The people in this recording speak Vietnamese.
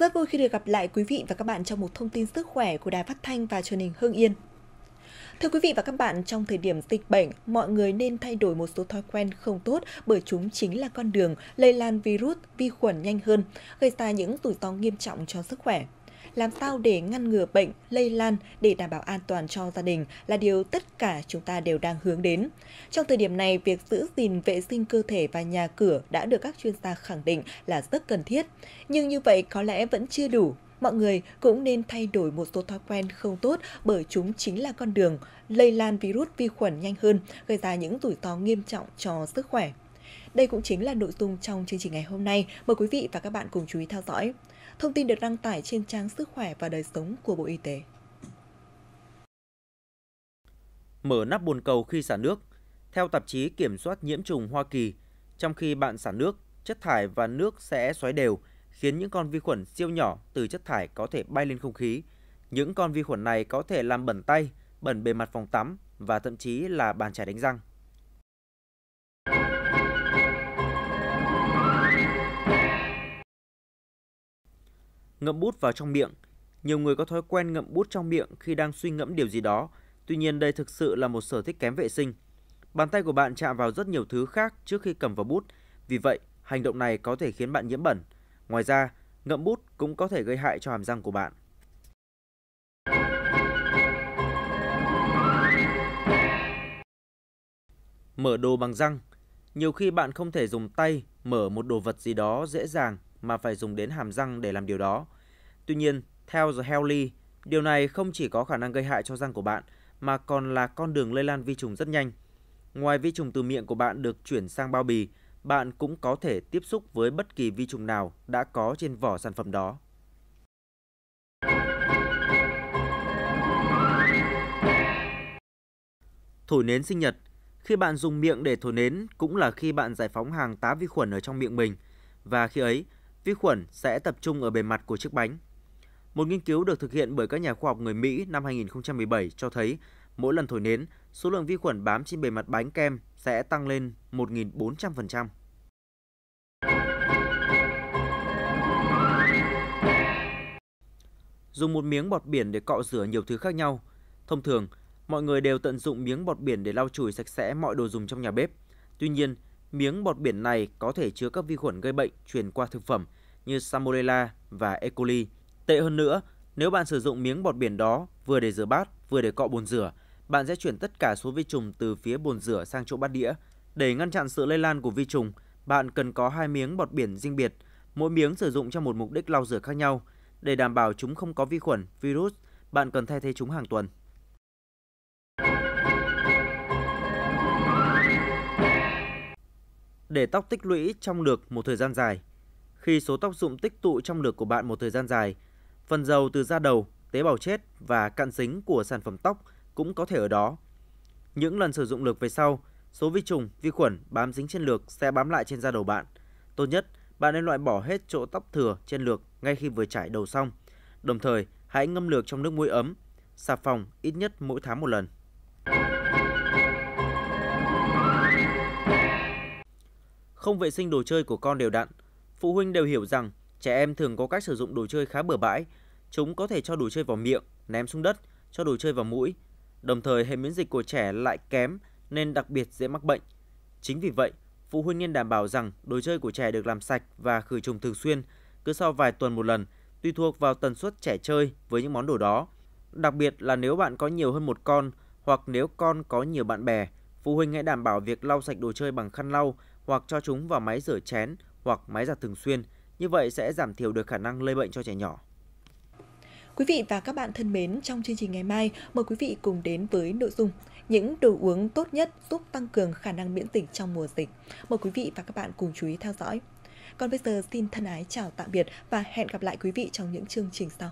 Rất vui khi được gặp lại quý vị và các bạn trong một thông tin sức khỏe của Đài Phát Thanh và truyền hình Hương Yên. Thưa quý vị và các bạn, trong thời điểm dịch bệnh, mọi người nên thay đổi một số thói quen không tốt bởi chúng chính là con đường lây lan virus, vi khuẩn nhanh hơn, gây ra những rủi ro nghiêm trọng cho sức khỏe. Làm sao để ngăn ngừa bệnh lây lan để đảm bảo an toàn cho gia đình là điều tất cả chúng ta đều đang hướng đến. Trong thời điểm này, việc giữ gìn vệ sinh cơ thể và nhà cửa đã được các chuyên gia khẳng định là rất cần thiết. Nhưng như vậy có lẽ vẫn chưa đủ mọi người cũng nên thay đổi một số thói quen không tốt bởi chúng chính là con đường lây lan virus vi khuẩn nhanh hơn, gây ra những rủi ro nghiêm trọng cho sức khỏe. Đây cũng chính là nội dung trong chương trình ngày hôm nay. Mời quý vị và các bạn cùng chú ý theo dõi. Thông tin được đăng tải trên trang Sức khỏe và đời sống của Bộ Y tế. Mở nắp bồn cầu khi xả nước. Theo tạp chí Kiểm soát nhiễm trùng Hoa Kỳ, trong khi bạn xả nước, chất thải và nước sẽ xoáy đều, khiến những con vi khuẩn siêu nhỏ từ chất thải có thể bay lên không khí. Những con vi khuẩn này có thể làm bẩn tay, bẩn bề mặt phòng tắm và thậm chí là bàn chải đánh răng. ngậm bút vào trong miệng. Nhiều người có thói quen ngậm bút trong miệng khi đang suy ngẫm điều gì đó, tuy nhiên đây thực sự là một sở thích kém vệ sinh. Bàn tay của bạn chạm vào rất nhiều thứ khác trước khi cầm vào bút, vì vậy hành động này có thể khiến bạn nhiễm bẩn. Ngoài ra, ngậm bút cũng có thể gây hại cho hàm răng của bạn. Mở đồ bằng răng Nhiều khi bạn không thể dùng tay mở một đồ vật gì đó dễ dàng mà phải dùng đến hàm răng để làm điều đó. Tuy nhiên, theo The Healthy, điều này không chỉ có khả năng gây hại cho răng của bạn mà còn là con đường lây lan vi trùng rất nhanh. Ngoài vi trùng từ miệng của bạn được chuyển sang bao bì, bạn cũng có thể tiếp xúc với bất kỳ vi trùng nào đã có trên vỏ sản phẩm đó. Thổi nến sinh nhật Khi bạn dùng miệng để thổi nến cũng là khi bạn giải phóng hàng tá vi khuẩn ở trong miệng mình và khi ấy vi khuẩn sẽ tập trung ở bề mặt của chiếc bánh. Một nghiên cứu được thực hiện bởi các nhà khoa học người Mỹ năm 2017 cho thấy mỗi lần thổi nến, số lượng vi khuẩn bám trên bề mặt bánh kem sẽ tăng lên 1.400%. Dùng một miếng bọt biển để cọ rửa nhiều thứ khác nhau. Thông thường, mọi người đều tận dụng miếng bọt biển để lau chùi sạch sẽ mọi đồ dùng trong nhà bếp. Tuy nhiên, Miếng bọt biển này có thể chứa các vi khuẩn gây bệnh truyền qua thực phẩm như Salmonella và E. coli. Tệ hơn nữa, nếu bạn sử dụng miếng bọt biển đó vừa để rửa bát, vừa để cọ bồn rửa, bạn sẽ chuyển tất cả số vi trùng từ phía bồn rửa sang chỗ bát đĩa. Để ngăn chặn sự lây lan của vi trùng, bạn cần có hai miếng bọt biển riêng biệt, mỗi miếng sử dụng cho một mục đích lau rửa khác nhau. Để đảm bảo chúng không có vi khuẩn, virus, bạn cần thay thế chúng hàng tuần. để tóc tích lũy trong lược một thời gian dài. Khi số tóc rụng tích tụ trong lược của bạn một thời gian dài, phần dầu từ da đầu, tế bào chết và cạn dính của sản phẩm tóc cũng có thể ở đó. Những lần sử dụng lược về sau, số vi trùng, vi khuẩn bám dính trên lược sẽ bám lại trên da đầu bạn. Tốt nhất, bạn nên loại bỏ hết chỗ tóc thừa trên lược ngay khi vừa trải đầu xong. Đồng thời, hãy ngâm lược trong nước muối ấm, xà phòng ít nhất mỗi tháng một lần. không vệ sinh đồ chơi của con đều đặn. Phụ huynh đều hiểu rằng trẻ em thường có cách sử dụng đồ chơi khá bừa bãi. Chúng có thể cho đồ chơi vào miệng, ném xuống đất, cho đồ chơi vào mũi. Đồng thời hệ miễn dịch của trẻ lại kém nên đặc biệt dễ mắc bệnh. Chính vì vậy, phụ huynh nên đảm bảo rằng đồ chơi của trẻ được làm sạch và khử trùng thường xuyên, cứ sau vài tuần một lần, tùy thuộc vào tần suất trẻ chơi với những món đồ đó. Đặc biệt là nếu bạn có nhiều hơn một con hoặc nếu con có nhiều bạn bè, phụ huynh hãy đảm bảo việc lau sạch đồ chơi bằng khăn lau hoặc cho chúng vào máy rửa chén hoặc máy giặt thường xuyên. Như vậy sẽ giảm thiểu được khả năng lây bệnh cho trẻ nhỏ. Quý vị và các bạn thân mến, trong chương trình ngày mai, mời quý vị cùng đến với nội dung những đồ uống tốt nhất giúp tăng cường khả năng miễn dịch trong mùa dịch. Mời quý vị và các bạn cùng chú ý theo dõi. Còn bây giờ xin thân ái chào tạm biệt và hẹn gặp lại quý vị trong những chương trình sau.